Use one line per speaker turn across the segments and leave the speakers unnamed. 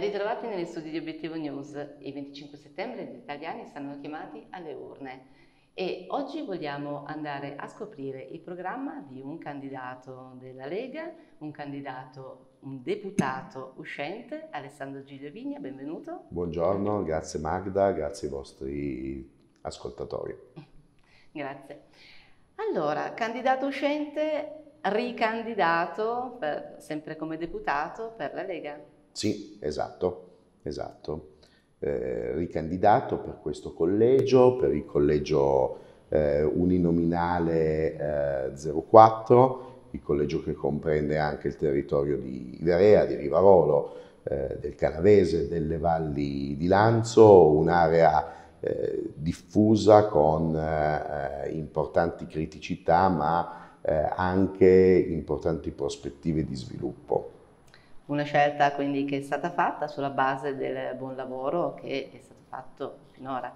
Ben ritrovati negli studi di Obiettivo News. Il 25 settembre gli italiani saranno chiamati alle urne e oggi vogliamo andare a scoprire il programma di un candidato della Lega, un candidato, un deputato uscente, Alessandro Giglio Vigna, benvenuto.
Buongiorno, grazie Magda, grazie ai vostri ascoltatori.
grazie. Allora, candidato uscente, ricandidato per, sempre come deputato per la Lega.
Sì, esatto, esatto. Eh, ricandidato per questo collegio, per il collegio eh, uninominale eh, 04, il collegio che comprende anche il territorio di Verea, di Rivarolo, eh, del Canavese, delle valli di Lanzo, un'area eh, diffusa con eh, importanti criticità ma anche importanti prospettive di sviluppo.
Una scelta quindi che è stata fatta sulla base del buon lavoro che è stato fatto finora.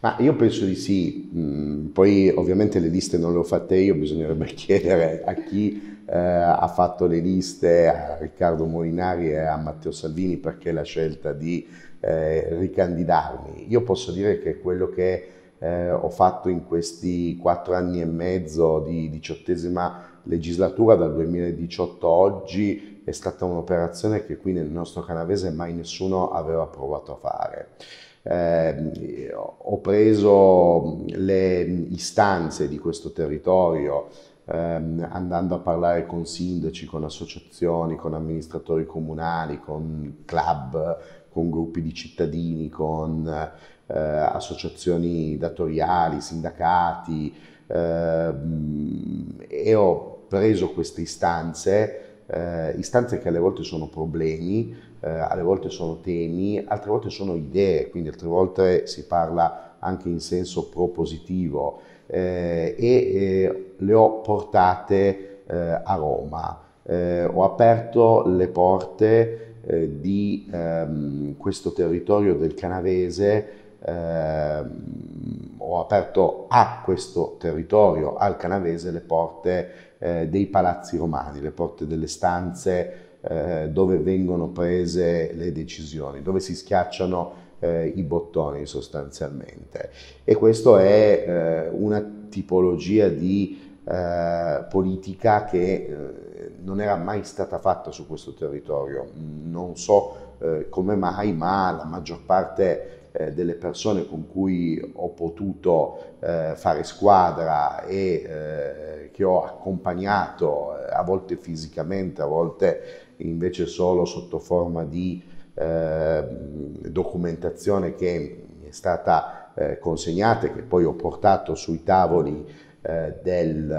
Ma io penso di sì, mm, poi ovviamente le liste non le ho fatte io, bisognerebbe chiedere a chi eh, ha fatto le liste, a Riccardo Molinari e a Matteo Salvini perché la scelta di eh, ricandidarmi. Io posso dire che quello che eh, ho fatto in questi quattro anni e mezzo di diciottesima legislatura, dal 2018 oggi, è stata un'operazione che qui nel nostro canavese mai nessuno aveva provato a fare. Eh, ho preso le istanze di questo territorio ehm, andando a parlare con sindaci, con associazioni, con amministratori comunali, con club, con gruppi di cittadini, con eh, associazioni datoriali, sindacati eh, e ho preso queste istanze eh, istanze che alle volte sono problemi, eh, alle volte sono temi, altre volte sono idee, quindi altre volte si parla anche in senso propositivo eh, e eh, le ho portate eh, a Roma. Eh, ho aperto le porte di ehm, questo territorio del Canavese eh, ho aperto a questo territorio, al canavese, le porte eh, dei palazzi romani, le porte delle stanze eh, dove vengono prese le decisioni, dove si schiacciano eh, i bottoni sostanzialmente. E questa è eh, una tipologia di eh, politica che eh, non era mai stata fatta su questo territorio. Non so come mai, ma la maggior parte eh, delle persone con cui ho potuto eh, fare squadra e eh, che ho accompagnato eh, a volte fisicamente, a volte invece solo sotto forma di ehm, documentazione che mi è stata eh, consegnata e che poi ho portato sui tavoli del,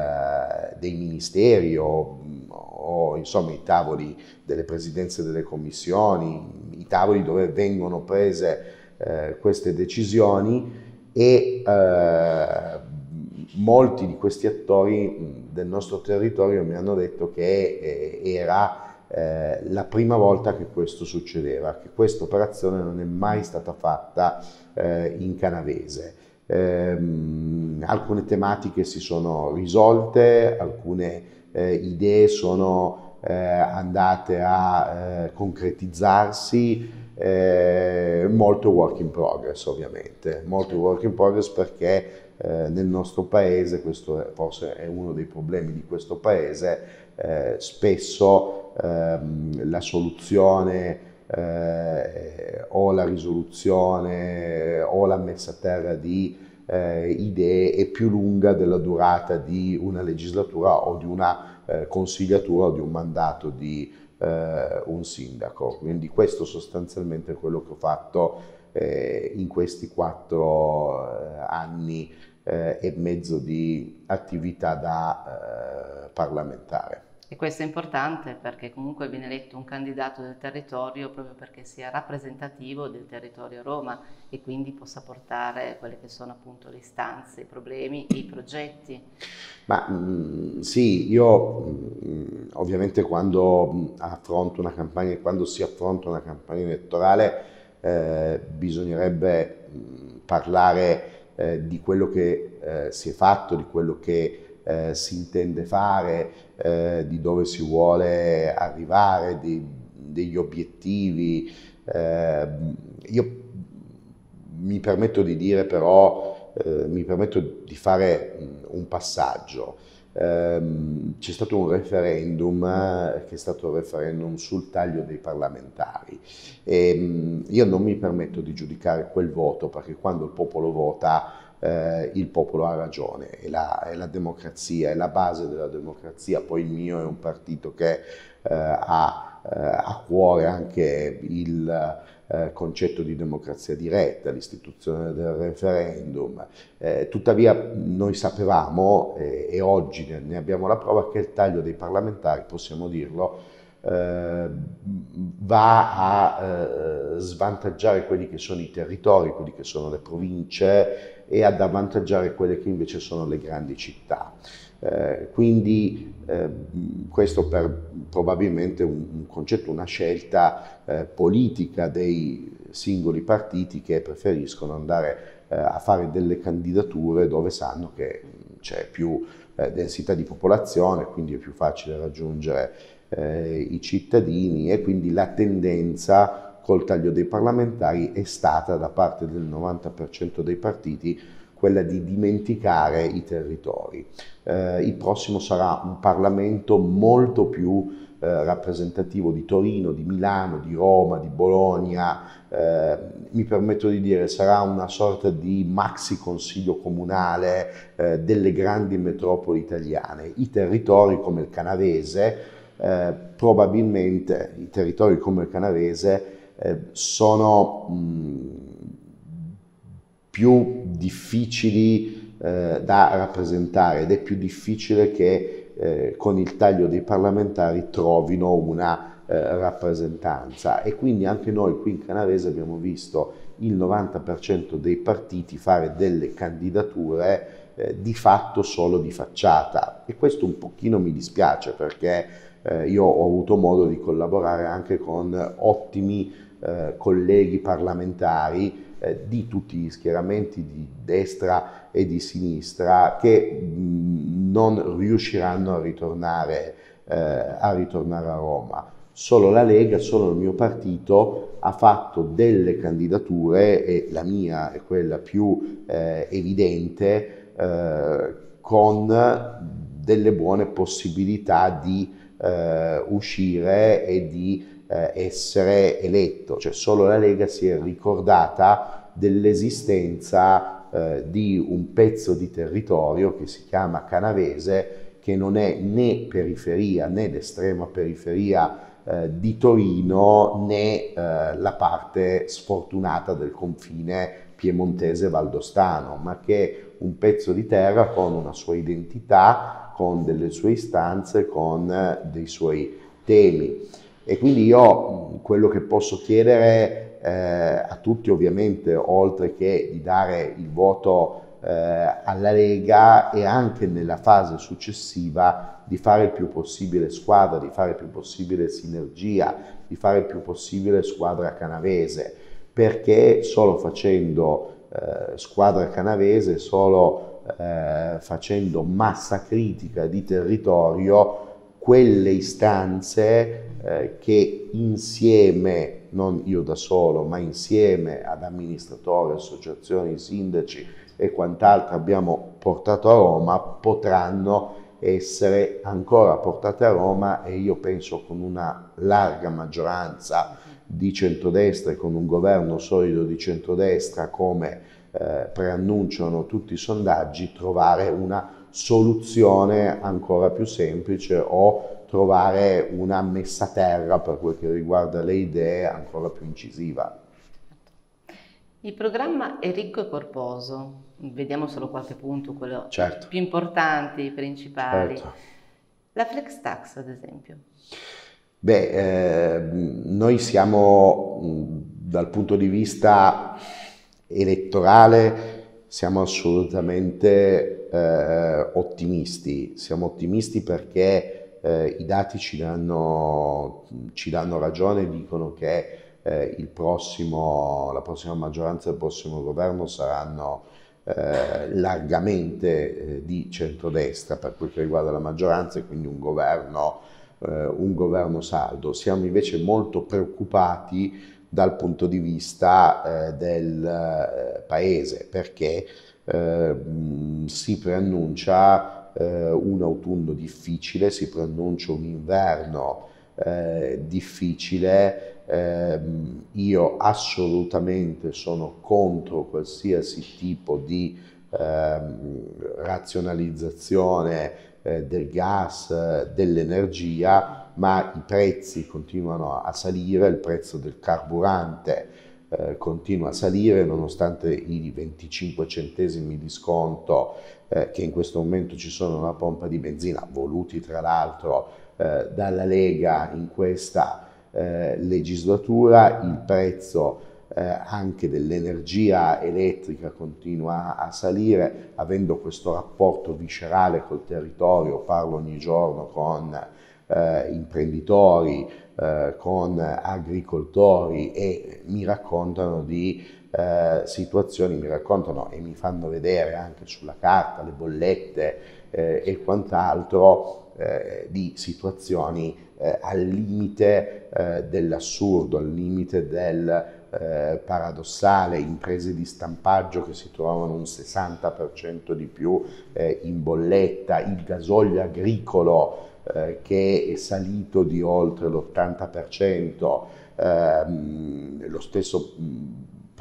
dei ministeri o, o, insomma i tavoli delle presidenze delle commissioni, i tavoli dove vengono prese eh, queste decisioni e eh, molti di questi attori del nostro territorio mi hanno detto che eh, era eh, la prima volta che questo succedeva, che questa operazione non è mai stata fatta eh, in canavese. Ehm, alcune tematiche si sono risolte, alcune idee sono andate a concretizzarsi, eh, molto work in progress ovviamente, molto certo. work in progress perché eh, nel nostro paese, questo forse è uno dei problemi di questo paese, eh, spesso ehm, la soluzione eh, o la risoluzione o la messa a terra di eh, idee è più lunga della durata di una legislatura o di una consigliatura o di un mandato di eh, un sindaco. Quindi questo sostanzialmente è quello che ho fatto eh, in questi quattro eh, anni eh, e mezzo di attività da eh, parlamentare.
E questo è importante perché comunque viene eletto un candidato del territorio proprio perché sia rappresentativo del territorio Roma e quindi possa portare quelle che sono appunto le istanze, i problemi, i progetti.
Ma mm, sì, io mm, ovviamente quando mm, affronto una campagna, quando si affronta una campagna elettorale eh, bisognerebbe parlare eh, di quello che eh, si è fatto, di quello che eh, si intende fare, eh, di dove si vuole arrivare, di, degli obiettivi. Eh, io mi permetto di dire però, eh, mi permetto di fare un passaggio. Ehm, c'è stato un referendum eh, che è stato un referendum sul taglio dei parlamentari e ehm, io non mi permetto di giudicare quel voto perché quando il popolo vota eh, il popolo ha ragione, è la, è la, democrazia, è la base della democrazia, poi il mio è un partito che eh, eh, ha a cuore anche il eh, concetto di democrazia diretta, l'istituzione del referendum. Eh, tuttavia noi sapevamo eh, e oggi ne abbiamo la prova che il taglio dei parlamentari, possiamo dirlo, eh, va a svantaggiare quelli che sono i territori, quelli che sono le province, e ad avvantaggiare quelle che invece sono le grandi città. Eh, quindi eh, questo per probabilmente un, un concetto, una scelta eh, politica dei singoli partiti che preferiscono andare eh, a fare delle candidature dove sanno che c'è più eh, densità di popolazione, quindi è più facile raggiungere eh, i cittadini e quindi la tendenza col taglio dei parlamentari è stata da parte del 90% dei partiti quella di dimenticare i territori. Eh, il prossimo sarà un Parlamento molto più eh, rappresentativo di Torino, di Milano, di Roma, di Bologna, eh, mi permetto di dire sarà una sorta di maxi consiglio comunale eh, delle grandi metropoli italiane. I territori come il canavese, eh, probabilmente i territori come il canavese eh, sono mm, più difficili eh, da rappresentare ed è più difficile che eh, con il taglio dei parlamentari trovino una rappresentanza e quindi anche noi qui in Canavese abbiamo visto il 90% dei partiti fare delle candidature eh, di fatto solo di facciata e questo un pochino mi dispiace perché io ho avuto modo di collaborare anche con ottimi eh, colleghi parlamentari eh, di tutti gli schieramenti di destra e di sinistra che mh, mm, non riusciranno a ritornare, eh, a ritornare a Roma. Solo la Lega, solo il mio partito ha fatto delle candidature, e la mia è quella più eh, evidente, eh, con delle buone possibilità di eh, uscire e di eh, essere eletto, cioè solo la Lega si è ricordata dell'esistenza eh, di un pezzo di territorio che si chiama Canavese, che non è né periferia né l'estrema periferia eh, di Torino né eh, la parte sfortunata del confine piemontese valdostano, ma che è un pezzo di terra con una sua identità, con delle sue istanze, con eh, dei suoi temi. E quindi io quello che posso chiedere eh, a tutti ovviamente, oltre che di dare il voto eh, alla Lega e anche nella fase successiva di fare il più possibile squadra, di fare il più possibile sinergia, di fare il più possibile squadra canavese, perché solo facendo eh, squadra canavese, solo eh, facendo massa critica di territorio, quelle istanze eh, che insieme, non io da solo, ma insieme ad amministratori, associazioni, sindaci e quant'altro abbiamo portato a Roma, potranno essere ancora portate a Roma e io penso con una larga maggioranza di centrodestra e con un governo solido di centrodestra come eh, preannunciano tutti i sondaggi, trovare una soluzione ancora più semplice o trovare una messa a terra per quel che riguarda le idee ancora più incisiva.
Il programma è ricco e corposo, vediamo solo qualche punto, quello certo. più importanti, i principali. Certo. La flex tax, ad esempio.
Beh, eh, noi siamo mm, dal punto di vista elettorale, siamo assolutamente eh, ottimisti, siamo ottimisti perché eh, i dati ci danno, ci danno ragione dicono che eh, prossimo, la prossima maggioranza e il prossimo governo saranno eh, largamente eh, di centrodestra per quel che riguarda la maggioranza e quindi un governo, eh, un governo saldo. Siamo invece molto preoccupati dal punto di vista eh, del eh, paese perché eh, si preannuncia eh, un autunno difficile, si pronuncia un inverno eh, difficile, eh, io assolutamente sono contro qualsiasi tipo di ehm, razionalizzazione eh, del gas, dell'energia, ma i prezzi continuano a salire, il prezzo del carburante eh, continua a salire nonostante i 25 centesimi di sconto eh, che in questo momento ci sono una pompa di benzina, voluti tra l'altro eh, dalla Lega in questa eh, legislatura, il prezzo eh, anche dell'energia elettrica continua a salire, avendo questo rapporto viscerale col territorio, parlo ogni giorno con eh, imprenditori, eh, con agricoltori e mi raccontano di eh, situazioni mi raccontano e mi fanno vedere anche sulla carta le bollette eh, e quant'altro eh, di situazioni eh, al limite eh, dell'assurdo, al limite del eh, paradossale, imprese di stampaggio che si trovano un 60% di più in bolletta, il gasolio agricolo che è salito di oltre l'80%, ehm, lo stesso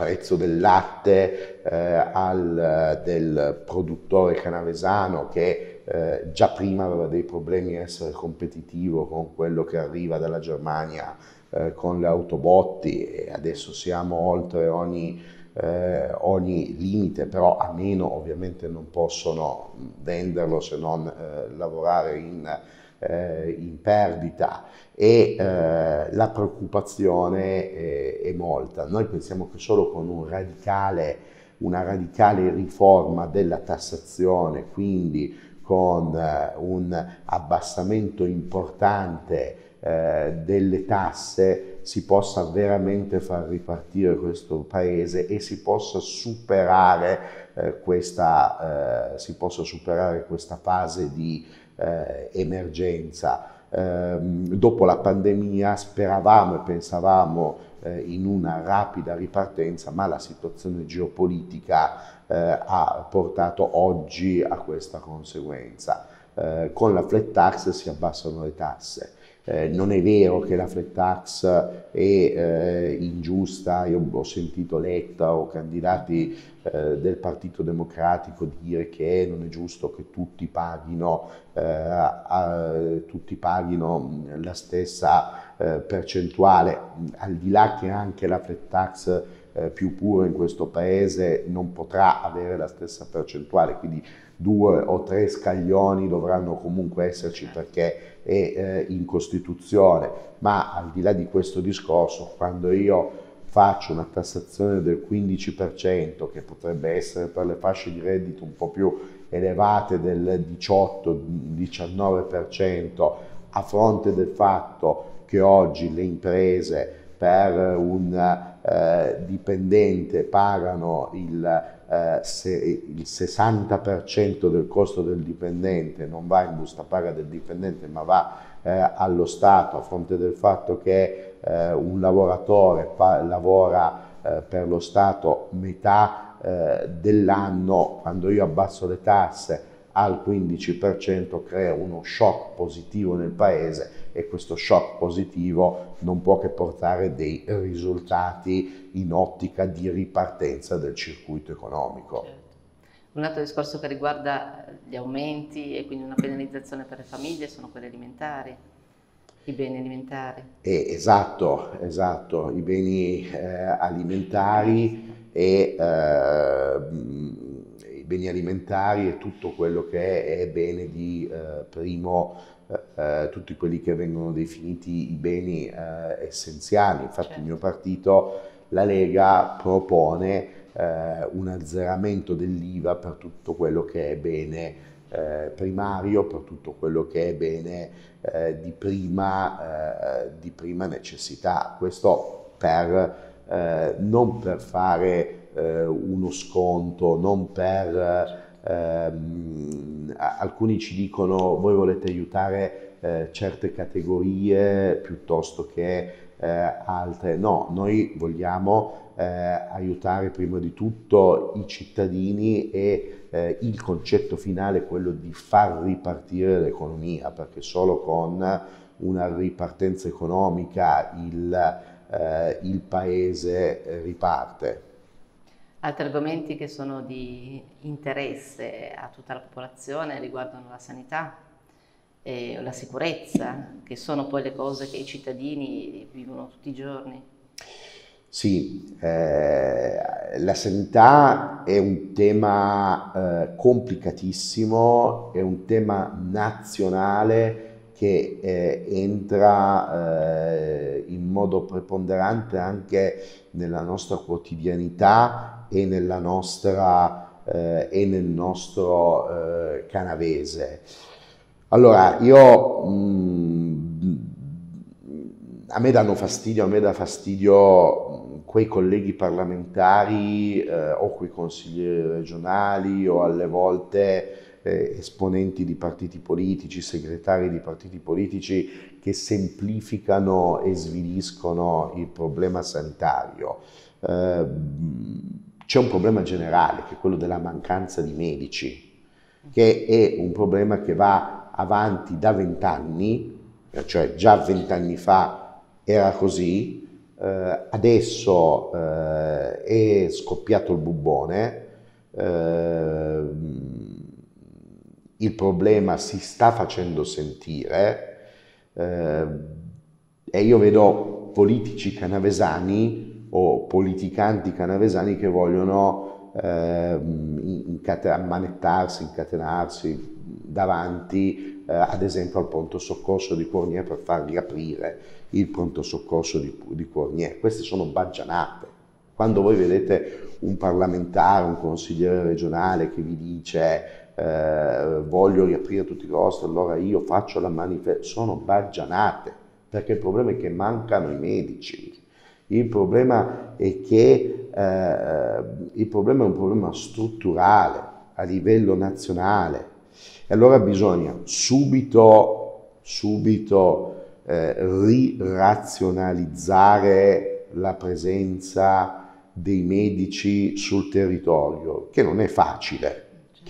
prezzo del latte eh, al, eh, del produttore canavesano che eh, già prima aveva dei problemi a essere competitivo con quello che arriva dalla Germania eh, con le autobotti e adesso siamo oltre ogni, eh, ogni, limite, però a meno ovviamente non possono venderlo se non eh, lavorare in eh, in perdita e eh, la preoccupazione è, eh, è molta. Noi pensiamo che solo con un radicale, una radicale riforma della tassazione, quindi con eh, un abbassamento importante eh, delle tasse, si possa veramente far ripartire questo paese e si possa superare, eh, questa, eh, si possa superare questa fase di eh, emergenza. Ehm, dopo la pandemia speravamo e pensavamo eh, in una rapida ripartenza, ma la situazione geopolitica eh, ha portato oggi a questa conseguenza. Eh, con la flat tax si abbassano le tasse, eh, non è vero che la flat tax è eh, ingiusta, io ho sentito Letta o candidati eh, del Partito Democratico dire che non è giusto che tutti paghino, eh, a, tutti paghino la stessa eh, percentuale, al di là che anche la flat tax eh, più pura in questo paese non potrà avere la stessa percentuale, quindi due o tre scaglioni dovranno comunque esserci perché e eh, in Costituzione, ma al di là di questo discorso, quando io faccio una tassazione del 15%, che potrebbe essere per le fasce di reddito un po' più elevate del 18-19%, a fronte del fatto che oggi le imprese per un eh, dipendente pagano il eh, se il 60% del costo del dipendente non va in busta paga del dipendente ma va eh, allo Stato a fronte del fatto che eh, un lavoratore lavora eh, per lo Stato metà eh, dell'anno, quando io abbasso le tasse al 15% crea uno shock positivo nel paese e questo shock positivo non può che portare dei risultati in ottica di ripartenza del circuito economico. Certo.
Un altro discorso che riguarda eh, gli aumenti e quindi una penalizzazione per le famiglie sono quelli alimentari. I beni alimentari.
Eh, esatto, esatto, i beni eh, alimentari e eh, i beni alimentari e tutto quello che è, è bene di eh, primo eh, eh, tutti quelli che vengono definiti i beni eh, essenziali. Infatti certo. il mio certo. partito, la Lega, propone eh, un azzeramento dell'IVA per tutto quello che è bene eh, primario, per tutto quello che è bene eh, di prima, di, prima, necessità. Questo per, non per fare uno sconto, non per certo ehm, alcuni ci dicono voi volete aiutare eh, certe categorie piuttosto che eh, altre. No, noi vogliamo eh, aiutare prima di tutto i cittadini e eh, il concetto finale è quello di far ripartire l'economia, perché solo con una ripartenza economica il, eh, il paese riparte.
Altri argomenti che sono di interesse a tutta la popolazione riguardano la sanità, eh, la sicurezza, che sono poi le cose che i cittadini vivono tutti i giorni.
Sì, eh, la sanità è un tema eh, complicatissimo, è un tema nazionale che eh, entra eh, in modo preponderante anche nella nostra quotidianità e, nostra, eh, e nel nostro eh, canavese. Allora, io mh, mm, a me danno fastidio, a me dà fastidio mm, quei colleghi parlamentari eh, o quei consiglieri regionali o alle volte eh, esponenti di partiti politici, segretari di partiti politici che semplificano e sviliscono il problema sanitario. Ehm, c'è un problema generale che è quello della mancanza di medici, che è un problema che va avanti da vent'anni, cioè già vent'anni fa era così, eh, adesso eh, è scoppiato il bubbone, eh, il problema si sta facendo sentire, eh, e io vedo politici canavesani o politicanti canavesani che vogliono eh, incaten- incatenarsi davanti eh, ad esempio al pronto soccorso di Cornier per fargli aprire il pronto soccorso di, di Cornier. Queste sono baggianate. Quando voi vedete un parlamentare, un consigliere regionale che vi dice eh, voglio riaprire tutti i costi, allora io faccio la manifesta, sono baggianate, perché il problema è che mancano i medici, il problema è che eh, il problema è un problema strutturale a livello nazionale e allora bisogna subito, subito eh, rirazionalizzare la presenza dei medici sul territorio, che non è facile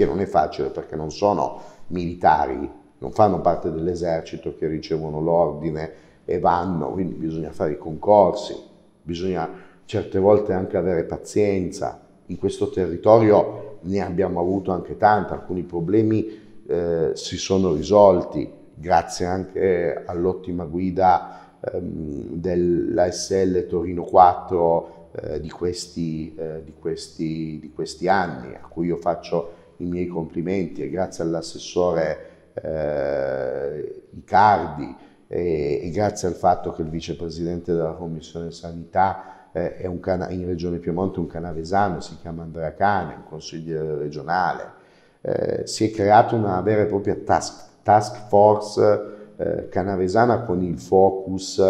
che non è facile perché non sono militari, non fanno parte dell'esercito che ricevono l'ordine e vanno, quindi bisogna fare i concorsi, bisogna certe volte anche avere pazienza. In questo territorio ne abbiamo avuto anche tanti, alcuni problemi eh, si sono risolti grazie anche all'ottima guida ehm, dell'ASL Torino 4 eh, di, questi, eh, di, questi, di questi anni, a cui io faccio i miei complimenti e grazie all'assessore eh, Icardi e, e, grazie al fatto che il vicepresidente della Commissione Sanità eh, è in Regione Piemonte un canavesano, si chiama Andrea Cane, un consigliere regionale. Eh, si è creata una vera e propria task, task force eh, canavesana con il focus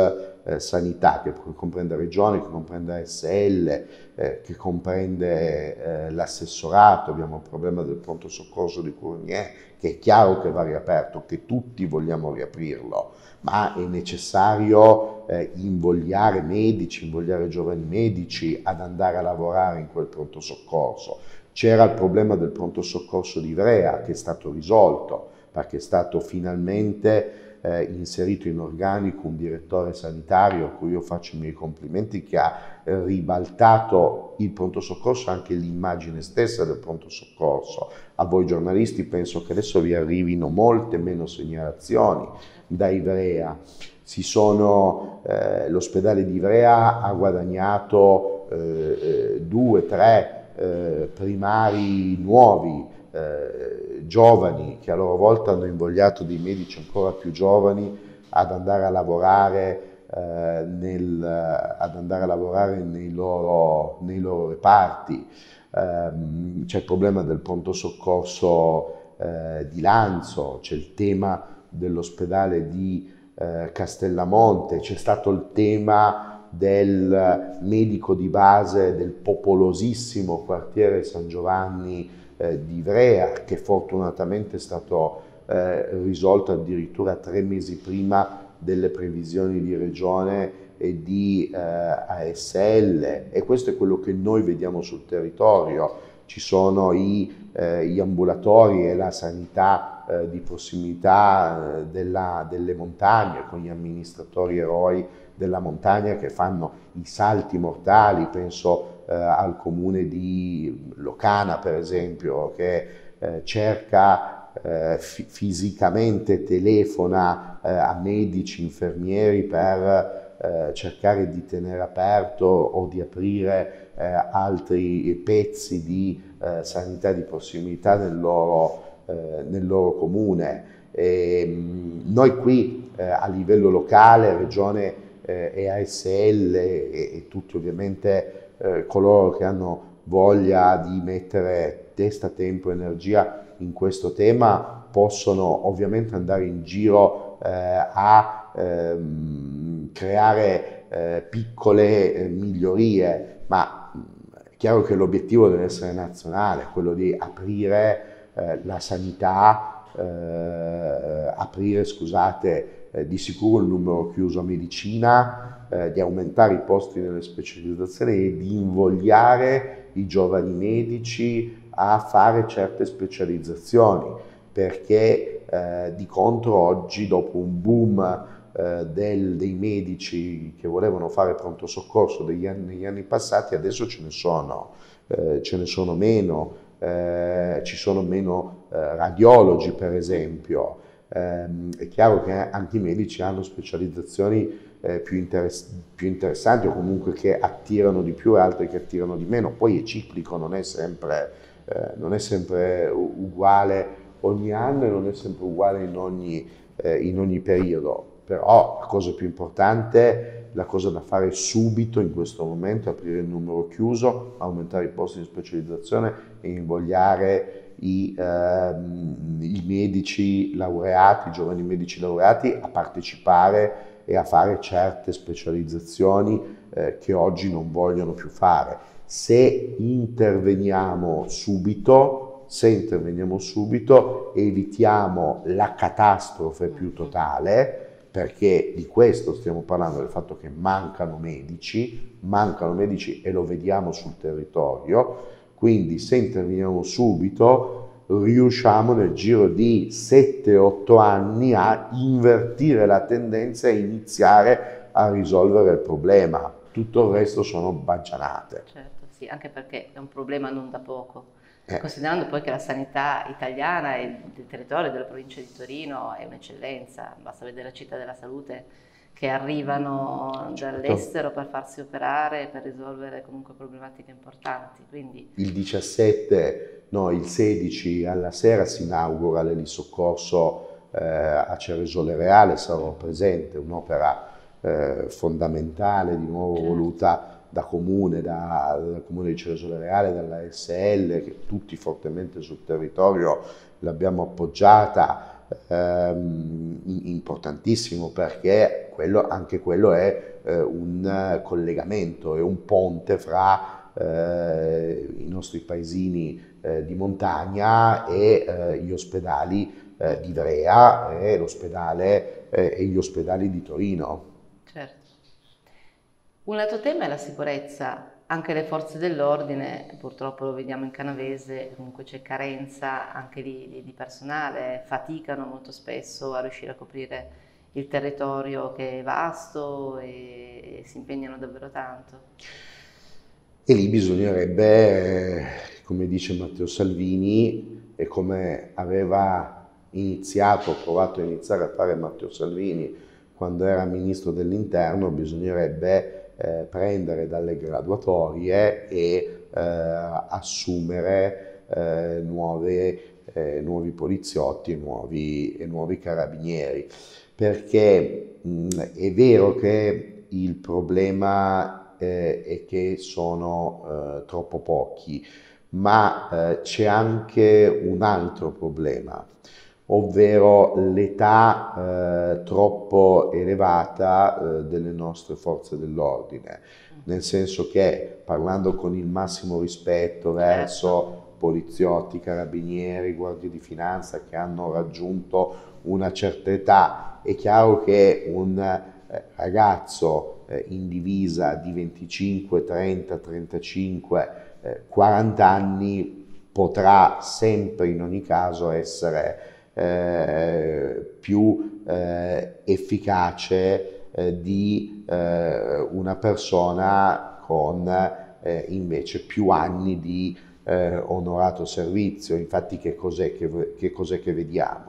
eh, sanità, che comprende regione, che comprende SL, eh, che comprende eh, l'assessorato, abbiamo il problema del pronto soccorso di Cournier, che è chiaro che va riaperto, che tutti vogliamo riaprirlo, ma è necessario eh, invogliare medici, invogliare giovani medici ad andare a lavorare in quel pronto soccorso. C'era il problema del pronto soccorso di Ivrea che è stato risolto perché è stato finalmente eh, inserito in organico un direttore sanitario a cui io faccio i miei complimenti che ha ribaltato il pronto soccorso, anche l'immagine stessa del pronto soccorso. A voi giornalisti penso che adesso vi arrivino molte meno segnalazioni da Ivrea. Sono, eh, l'ospedale di Ivrea ha guadagnato eh, eh, due, tre eh, primari nuovi, eh, giovani che a loro volta hanno invogliato dei medici ancora più giovani ad andare a lavorare, eh, nel, eh, ad andare a lavorare nei, loro, nei loro reparti. Eh, c'è il problema del pronto soccorso eh, di Lanzo, c'è il tema dell'ospedale di eh, Castellamonte, c'è stato il tema del medico di base del popolosissimo quartiere San Giovanni eh, di Ivrea, che fortunatamente è stato eh, risolto addirittura tre mesi prima delle previsioni di regione e di eh, ASL e questo è quello che noi vediamo sul territorio. Ci sono i, eh, gli ambulatori e la sanità eh, di prossimità eh, della, delle montagne con gli amministratori eroi della montagna che fanno i salti mortali, penso eh, al comune di Locana, per esempio, che eh, cerca eh, f- fisicamente, telefona eh, a medici, infermieri per eh, cercare di tenere aperto o di aprire altri pezzi di sanità di prossimità nel loro, nel loro comune. E, ehm, noi qui eh, a livello locale, regione eh, EASL e, e, tutti ovviamente eh, coloro che hanno voglia di mettere testa, tempo, e energia in questo tema possono ovviamente andare in giro eh, a ehm, creare eh, piccole eh, migliorie, ma è chiaro che l'obiettivo deve essere nazionale, quello di aprire eh, la sanità, aprire, scusate, di sicuro il numero chiuso a medicina, eh, di aumentare i posti nelle specializzazioni e di invogliare i giovani medici a fare certe specializzazioni, perché eh, di contro oggi dopo un boom eh, del, dei medici che volevano fare pronto soccorso anni, negli anni passati, adesso ce ne sono, eh, ce ne sono meno, eh, ci sono meno radiologi per esempio. Ehm, è chiaro che anche i medici hanno specializzazioni eh, più, interess- più, interessanti o comunque che attirano di più e altri che attirano di meno. Poi è ciclico, non è sempre, eh, non è sempre uguale ogni anno e non è sempre uguale in ogni, eh, in ogni periodo. Però la cosa più importante, la cosa da fare subito in questo momento è aprire il numero chiuso, aumentare i posti di specializzazione e invogliare i, ehm, i medici laureati, i giovani medici laureati a partecipare e a fare certe specializzazioni eh, che oggi non vogliono più fare. Se interveniamo subito, se interveniamo subito evitiamo la catastrofe più certo. totale, perché di questo stiamo parlando, del fatto che mancano medici, mancano medici e lo vediamo sul territorio, quindi se interveniamo subito riusciamo nel giro di 7-8 anni a invertire la tendenza e iniziare a risolvere il problema. Tutto il resto sono bagianate. Certo,
sì, anche perché è un problema non da poco. Eh. Considerando poi che la sanità italiana e del territorio della provincia di Torino è un'eccellenza, basta vedere la città della salute che arrivano certo. dall'estero per farsi operare, per risolvere comunque problematiche importanti. Quindi...
Il 17 noi il 16 alla sera si inaugura l'elisoccorso eh, a Ceresole Reale, sarò presente, un'opera eh, fondamentale, di nuovo certo. voluta da comune, da, dal comune di Ceresole Reale, dalla SL, che tutti fortemente sul territorio l'abbiamo appoggiata, ehm, importantissimo perché quello, anche quello è eh, un collegamento, è un ponte fra eh, i nostri paesini eh, di montagna e eh, gli ospedali eh, di Ivrea e, eh, l'ospedale, eh, e gli ospedali di Torino.
Certo. Un altro tema è la sicurezza. Anche le forze dell'ordine, purtroppo lo vediamo in Canavese, comunque c'è carenza anche di, di, di personale, faticano molto spesso a riuscire a coprire il territorio che è vasto e, e si impegnano davvero tanto.
E lì bisognerebbe come dice Matteo Salvini e come aveva iniziato, provato a iniziare a fare Matteo Salvini quando era ministro dell'interno, bisognerebbe eh, prendere dalle graduatorie e eh, assumere eh, nuove, eh, nuovi poliziotti e nuovi, e nuovi carabinieri. Perché mh, è vero che il problema eh, è che sono eh, troppo pochi, ma eh, c'è anche un altro problema, ovvero l'età eh, troppo elevata eh, delle nostre forze dell'ordine, nel senso che parlando con il massimo rispetto certo. verso poliziotti, carabinieri, guardie di finanza che hanno raggiunto una certa età, è chiaro che un eh, ragazzo eh, in divisa di 25, 30, 35 eh, 40 anni potrà sempre in ogni caso essere eh, più eh, efficace eh, di eh, una persona con eh, invece più anni di onorato servizio. Infatti che cos'è che, che, cos'è che vediamo?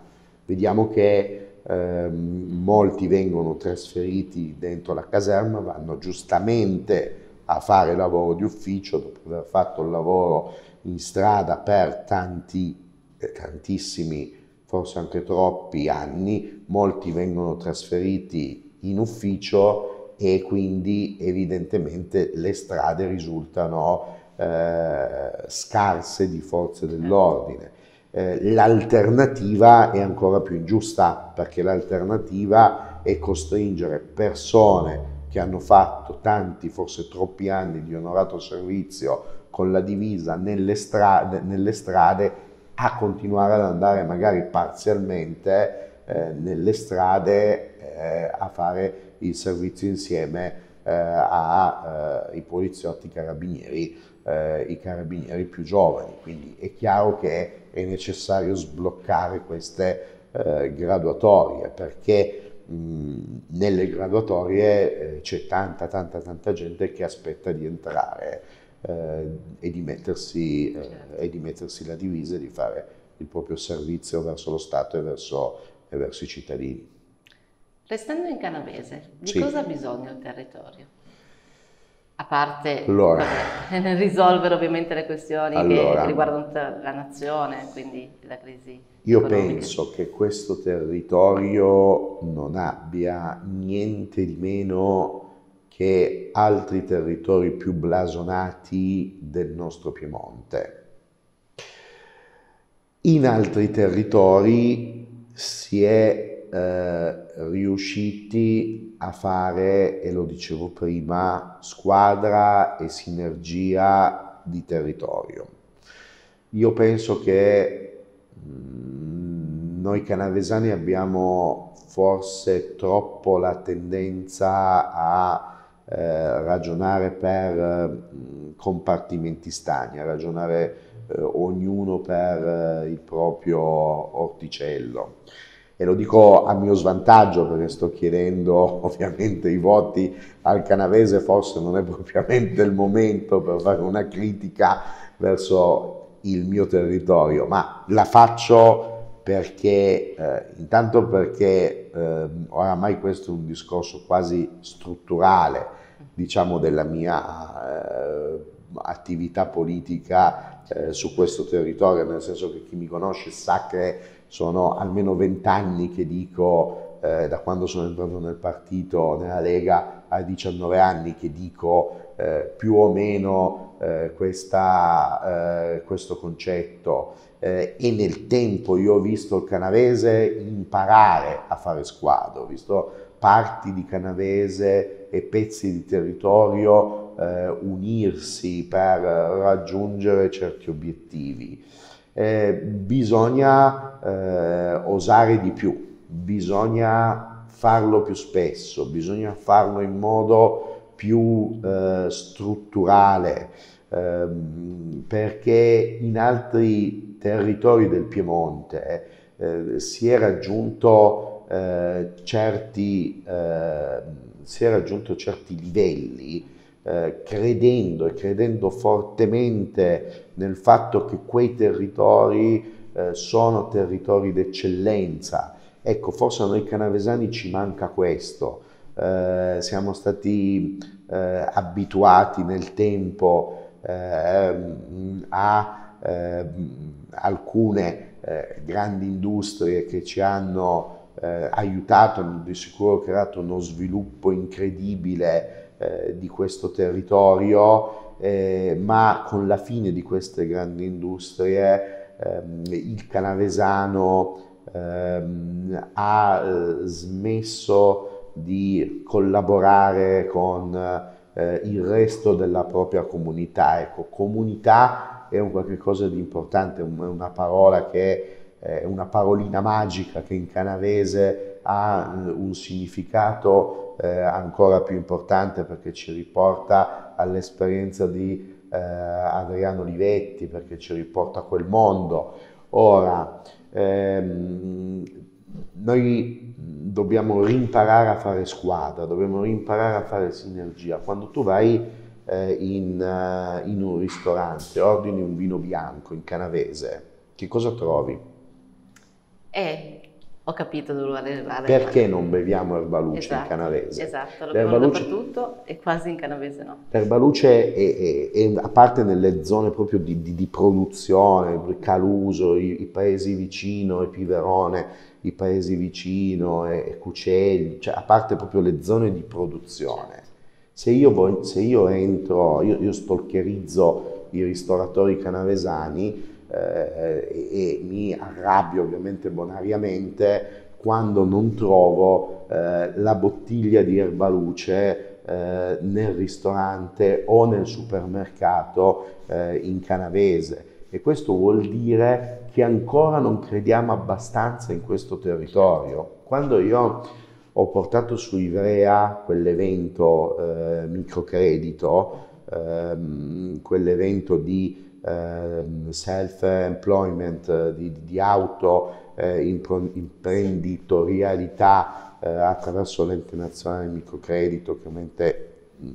Vediamo che eh, molti vengono trasferiti dentro la caserma, vanno giustamente a fare lavoro di ufficio dopo aver fatto il lavoro in strada per tanti, eh, tantissimi, forse anche troppi anni, molti vengono trasferiti in ufficio e quindi evidentemente le strade risultano eh, scarse di forze dell'ordine. Eh, l'alternativa è ancora più ingiusta perché l'alternativa è costringere persone che hanno fatto tanti, forse troppi anni di onorato servizio con la divisa nelle strade, nelle strade a continuare ad andare magari parzialmente eh, nelle strade eh, a fare il servizio insieme eh, ai eh, poliziotti carabinieri, eh, i carabinieri più giovani. Quindi è chiaro che è necessario sbloccare queste eh, graduatorie perché nelle graduatorie eh, c'è tanta, tanta, tanta gente che aspetta di entrare eh, e, di mettersi, certo. eh, e, di mettersi, la divisa e di fare il proprio servizio verso lo Stato e verso, e verso i cittadini.
Restando in canavese, di sì. cosa ha bisogno il territorio? A parte allora, vabbè, risolvere ovviamente le questioni allora, che riguardano tutta la nazione, quindi la crisi. Io
economica. penso che questo territorio non abbia niente di meno che altri territori più blasonati del nostro Piemonte. In altri territori si è eh, riusciti a fare, e lo dicevo prima, squadra e sinergia di territorio. Io penso che mm, noi canavesani abbiamo forse troppo la tendenza a eh, ragionare per mm, compartimenti stagni, a ragionare eh, ognuno per eh, il proprio orticello e lo dico a mio svantaggio perché sto chiedendo ovviamente i voti al canavese, forse non è propriamente il momento per fare una critica verso il mio territorio, ma la faccio perché eh, intanto perché eh, oramai questo è un discorso quasi strutturale, diciamo, della mia eh, attività politica eh, su questo territorio, nel senso che chi mi conosce sa che sono almeno vent'anni che dico, eh, da quando sono entrato nel partito, nella Lega, a 19 anni che dico eh, più o meno eh, questa, eh, questo concetto eh, e nel tempo io ho visto il canavese imparare a fare squadra, ho visto parti di canavese e pezzi di territorio eh, unirsi per raggiungere certi obiettivi eh, bisogna eh, osare di più, bisogna farlo più spesso, bisogna farlo in modo più eh, strutturale, ehm, perché in altri territori del Piemonte eh, si è raggiunto eh, certi ehm, si è raggiunto certi livelli eh, credendo e credendo fortemente nel fatto che quei territori eh, sono territori d'eccellenza. Ecco, forse a noi canavesani ci manca questo. Eh, siamo stati eh, abituati nel tempo ehm, a ehm, alcune eh, grandi industrie che ci hanno eh, aiutato, hanno di sicuro creato uno sviluppo incredibile eh, di questo territorio, eh, ma con la fine di queste grandi industrie ehm, il canavesano ehm, ha eh, smesso di collaborare con eh, il resto della propria comunità. Ecco, comunità è un qualcosa di importante, è una parola che è una parolina magica che in canavese ha eh, un significato eh, ancora più importante perché ci riporta all'esperienza di eh, Adriano Olivetti, perché ci riporta a quel mondo. Ora, ehm, noi dobbiamo rimparare a fare squadra, dobbiamo rimparare a fare sinergia. Quando tu vai eh, in, eh, in un ristorante, ordini un vino bianco in canavese, che cosa trovi?
Eh, ho capito dove vuole arrivare. Perché
non beviamo erbaluce esatto, in canavese? Esatto, lo bevono
dappertutto e quasi in canavese no.
L'erbaluce, è, è, è, a parte nelle zone proprio di, di, di produzione, Caluso, i, i, paesi vicino, e Piverone, i paesi vicino, e, e cioè a parte proprio le zone di produzione. Se io, voglio, se io entro, io, io stolcherizzo i ristoratori canavesani, eh, eh, e, e mi arrabbio ovviamente bonariamente quando non trovo eh, la bottiglia di erbaluce eh, nel ristorante o nel supermercato eh, in canavese. E questo vuol dire che ancora non crediamo abbastanza in questo territorio. Quando io ho portato su Ivrea quell'evento microcredito, ehm, quell'evento di Ehm, self-employment, eh, di, di auto-imprenditorialità eh, eh, attraverso l'ente nazionale microcredito che ovviamente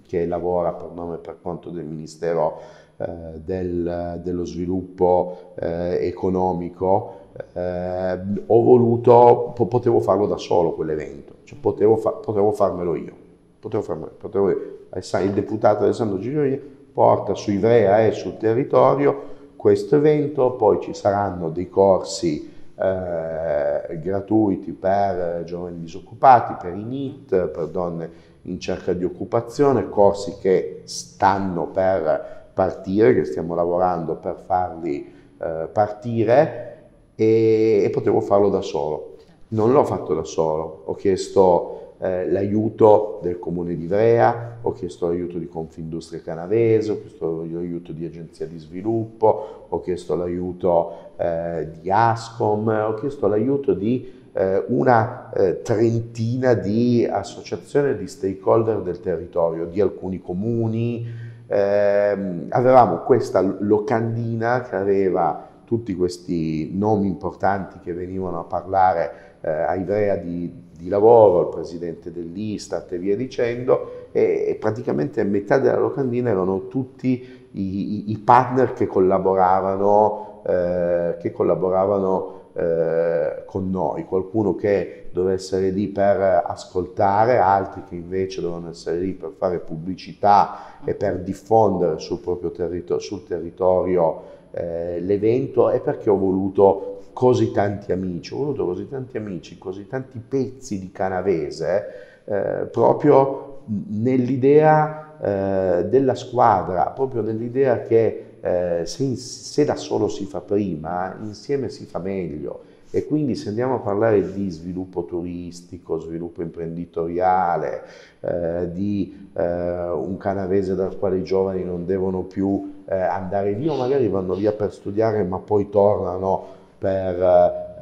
che lavora per nome e per conto del Ministero eh, del, dello Sviluppo eh, Economico, eh, ho voluto, po- potevo farlo da solo quell'evento, cioè, potevo, fa- potevo, farmelo io, potevo farmelo, potevo, il deputato Alessandro Giglioni porta su Ivrea e sul territorio questo evento, poi ci saranno dei corsi eh, gratuiti per giovani disoccupati, per i NIT, per donne in cerca di occupazione, corsi che stanno per partire, che stiamo lavorando per farli eh, partire e, e potevo farlo da solo. Non l'ho fatto da solo, ho chiesto eh, l'aiuto del comune di Ivrea, ho chiesto l'aiuto di Confindustria Canavese, ho chiesto l'aiuto di Agenzia di Sviluppo, ho chiesto l'aiuto eh, di Ascom, ho chiesto l'aiuto di eh, una eh, trentina di associazioni di stakeholder del territorio, di alcuni comuni. Ehm, avevamo questa locandina che aveva tutti questi nomi importanti che venivano a parlare eh, a Ivrea di di lavoro, il presidente dell'Istat e via dicendo, e, e praticamente metà della locandina erano tutti i, i partner che collaboravano, eh, che collaboravano eh, con noi, qualcuno che doveva essere lì per ascoltare, altri che invece dovevano essere lì per fare pubblicità e per diffondere sul proprio territorio, sul territorio eh, l'evento e perché ho voluto così tanti amici, ho avuto così tanti amici, così tanti pezzi di canavese, eh, proprio nell'idea eh, della squadra, proprio nell'idea che eh, se, se da solo si fa prima, insieme si fa meglio. E quindi se andiamo a parlare di sviluppo turistico, sviluppo imprenditoriale, eh, di eh, un canavese dal quale i giovani non devono più eh, andare via o magari vanno via per studiare ma poi tornano per,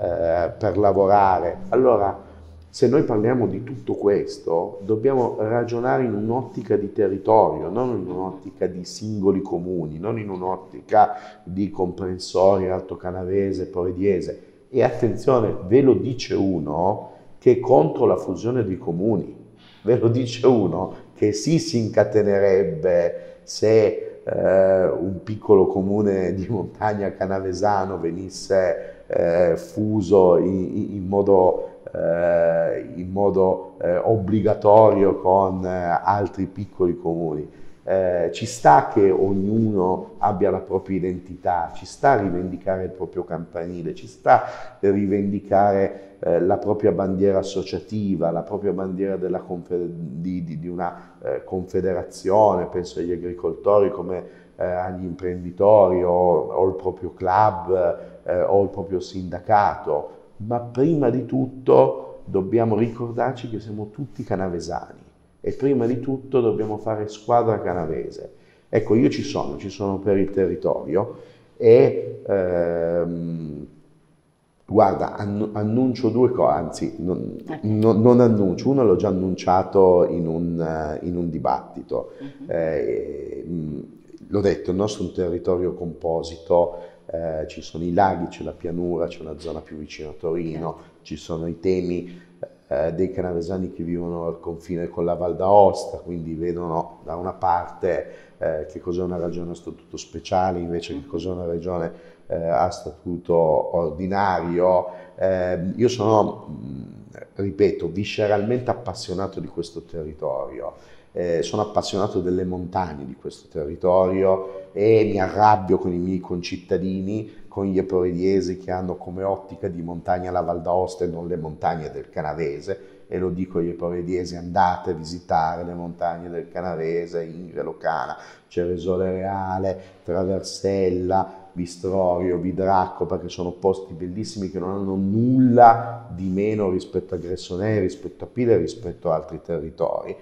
eh, per lavorare. Allora, se noi parliamo di tutto questo, dobbiamo ragionare in un'ottica di territorio, non in un'ottica di singoli comuni, non in un'ottica di comprensori alto canavese, povediese. E attenzione, ve lo dice uno che è contro la fusione dei comuni, ve lo dice uno che sì si incatenerebbe se eh, un piccolo comune di montagna canavesano venisse eh, fuso in, in modo, eh, in modo eh, obbligatorio con eh, altri piccoli comuni. Eh, ci sta che ognuno abbia la propria identità, ci sta a rivendicare il proprio campanile, ci sta a rivendicare eh, la propria bandiera associativa, la propria bandiera di, di, di, una confederazione, penso agli agricoltori come agli imprenditori o, o il proprio club eh, o il proprio sindacato, ma prima di tutto dobbiamo ricordarci che siamo tutti canavesani e prima di tutto dobbiamo fare squadra canavese. Ecco, io ci sono, ci sono per il territorio e ehm, guarda, annuncio due cose, anzi non, ecco. non, non, annuncio, una l'ho già annunciato in un, in un dibattito. Uh mm-hmm. -huh. eh, mm, l'ho detto, il nostro è un territorio composito eh, ci sono i laghi, c'è la pianura, c'è una zona più vicina a Torino, ci sono i temi eh, dei canavesani che vivono al confine con la Val d'Aosta, quindi vedono da una parte eh, che cos'è una regione a statuto speciale, invece che mm. cos'è una regione eh, a statuto ordinario. Ehm, io sono, mm, ripeto, visceralmente appassionato di questo territorio eh, sono appassionato delle montagne di questo territorio e mi arrabbio con i miei concittadini, con gli eporediesi che hanno come ottica di montagna la Val d'Aosta e non le montagne del Canavese e lo dico agli eporediesi, andate a visitare le montagne del Canavese, Ingre, Locana, Ceresole Reale, Traversella, Vistorio, Vidracco, perché sono posti bellissimi che non hanno nulla di meno rispetto a Gressonè, rispetto a Pile, rispetto ad altri territori.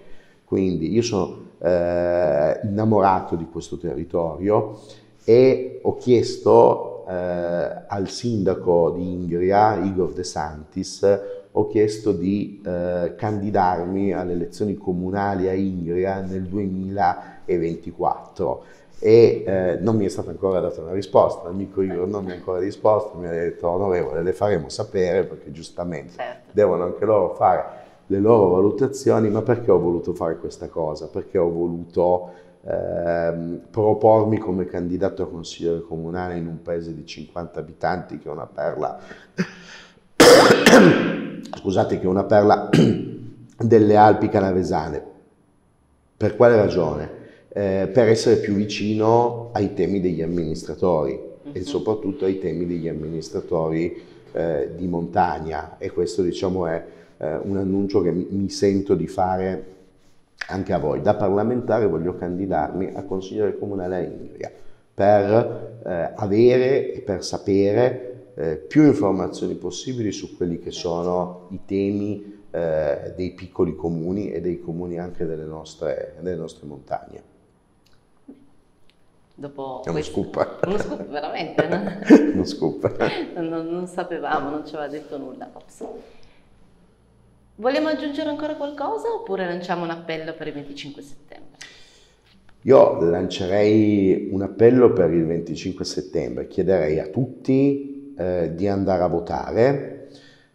Quindi io sono eh, innamorato di questo territorio e ho chiesto eh, al sindaco di Ingria, Igor De Santis, ho chiesto di eh, candidarmi alle elezioni comunali a Ingria nel 2024 e eh, non mi è stata ancora data una risposta, l'amico Igor non mi ha ancora risposto, mi ha detto onorevole le faremo sapere perché giustamente certo. devono anche loro fare le loro valutazioni, ma perché ho voluto fare questa cosa, perché ho voluto eh, propormi come candidato a consigliere comunale in un paese di 50 abitanti che è una perla, scusate, che è una perla delle Alpi canavesane. Per quale ragione? Eh, per essere più vicino ai temi degli amministratori e mhm. soprattutto ai temi degli amministratori eh, di montagna e questo diciamo è eh, un annuncio che mi sento di fare anche a voi. Da parlamentare voglio candidarmi a consigliere comunale a Ingria per eh, avere e per sapere eh, più informazioni possibili su quelli che sono i temi eh, dei piccoli comuni e dei comuni anche delle nostre, delle nostre montagne.
Dopo è uno questo,
scoop. Uno
scoop, veramente.
uno scoop.
non, non, sapevamo, non ci aveva detto nulla. Ops. Vogliamo aggiungere ancora qualcosa oppure lanciamo un appello per il 25 settembre?
Io lancerei un appello per il 25 settembre, chiederei a tutti eh, di andare a votare,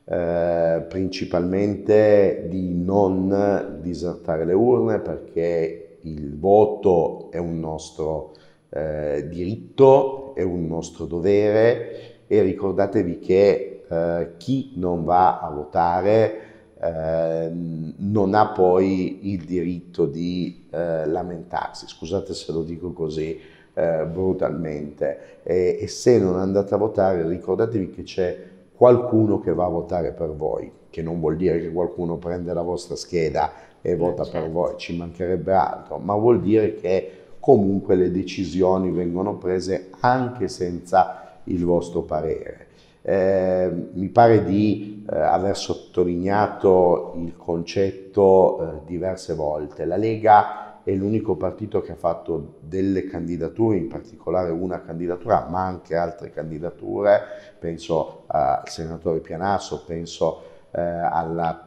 eh, principalmente di non disertare le urne perché il voto è un nostro eh, diritto, è un nostro dovere e ricordatevi che eh, chi non va a votare Ehm, non ha poi il diritto di eh, lamentarsi, scusate se lo dico così eh, brutalmente, e, e se non andate a votare ricordatevi che c'è qualcuno che va a votare per voi, che non vuol dire che qualcuno prende la vostra scheda e eh, vota certo. per voi, ci mancherebbe altro, ma vuol dire che comunque le decisioni vengono prese anche senza il vostro parere. Eh, mi pare di eh, aver sottolineato il concetto eh, diverse volte. La Lega è l'unico partito che ha fatto delle candidature, in particolare una candidatura, ma anche altre candidature, penso al senatore Pianasso, penso eh, alla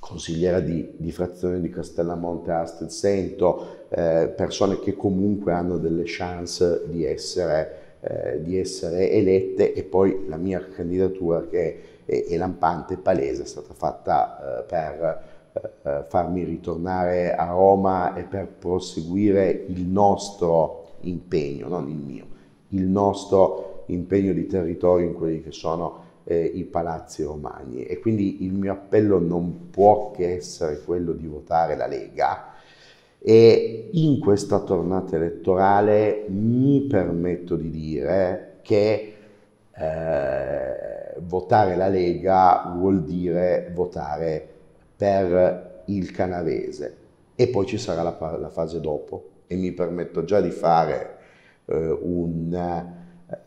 consigliera di, di, frazione di Castellamonte Astel Sento, eh, persone che comunque hanno delle chance di essere, eh, di essere elette e poi la mia candidatura che è e, e lampante, palese, è stata fatta eh, per eh, eh, farmi ritornare a Roma e per proseguire il nostro impegno, non il mio, il nostro impegno di territorio in quelli che sono eh, i palazzi romani. E quindi il mio appello non può che essere quello di votare la Lega e in questa tornata elettorale mi permetto di dire che eh, votare la Lega vuol dire votare per il canavese e poi ci sarà la, la fase dopo e mi permetto già di fare eh, un... Eh,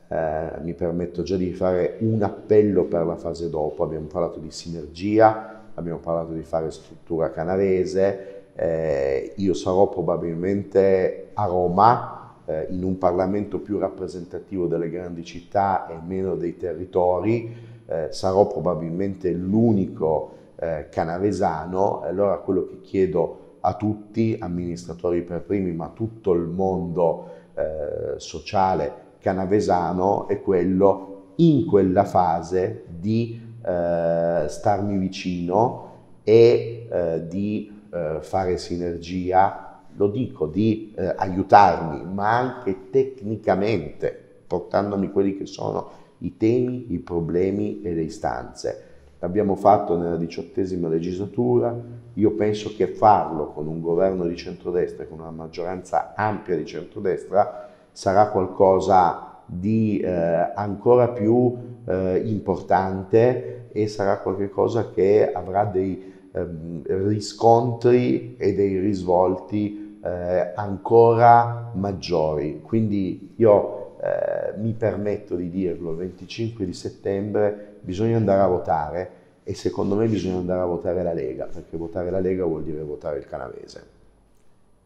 eh, mi permetto già di fare un appello per la fase dopo. Abbiamo parlato di sinergia, abbiamo parlato di fare struttura canavese. Eh, io sarò probabilmente a Roma eh, in un Parlamento più rappresentativo delle grandi città e meno dei territori, eh, sarò probabilmente l'unico eh, canavesano, allora quello che chiedo a tutti, amministratori per primi, ma tutto il mondo eh, sociale canavesano, è quello in quella fase di eh, starmi vicino e eh, di eh, fare sinergia lo dico, di eh, aiutarmi, ma anche tecnicamente, portandomi quelli che sono i temi, i problemi e le istanze. L'abbiamo fatto nella diciottesima legislatura, io penso che farlo con un governo di centrodestra, con una maggioranza ampia di centrodestra, sarà qualcosa di eh, ancora più eh, importante e sarà qualcosa che avrà dei ehm, riscontri e dei risvolti eh, ancora maggiori. Quindi io eh, mi permetto di dirlo, il 25 di settembre bisogna andare a votare e secondo me bisogna andare a votare la Lega, perché votare la Lega vuol dire votare il canavese.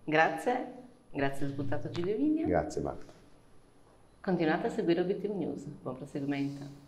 Grazie, grazie al deputato Giulio
Vigna. Grazie Marta.
Continuate a seguire Obiettivo News, buon proseguimento.